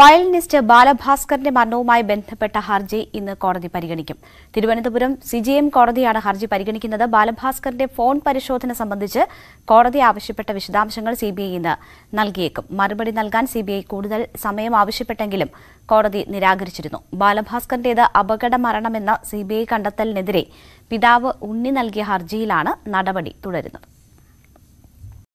violinist ബാലഭാസ്കറിന്റെ മരണവുമായി ബന്ധപ്പെട്ട ഹർജി ഇന്ന് കോടതി പരിഗണിക്കും തിരുവനന്തപുരം സിജിഎം കോടതിയാണ് ഹർജി പരിഗണിക്കുന്നത് ബാലഭാസ്കറിന്റെ ഫോൺ പരിശോധന സംബന്ധിച്ച് കോടതി ആവശ്യപ്പെട്ട വിശദാംശങ്ങൾ സിബിഐ ഇന്ന് നൽകിയേക്കും മറുപടി നൽകാൻ സിബിഐ കൂടുതൽ സമയം ആവശ്യപ്പെട്ടെങ്കിലും കോടതി നിരാകരിച്ചിരുന്നു ബാലഭാസ്കറിന്റേത് അപകട മരണമെന്ന സിബിഐ കണ്ടെത്തലിനെതിരെ പിതാവ് ഉണ്ണി നൽകിയ ഹർജിയിലാണ് നടപടി തുടരുന്നത്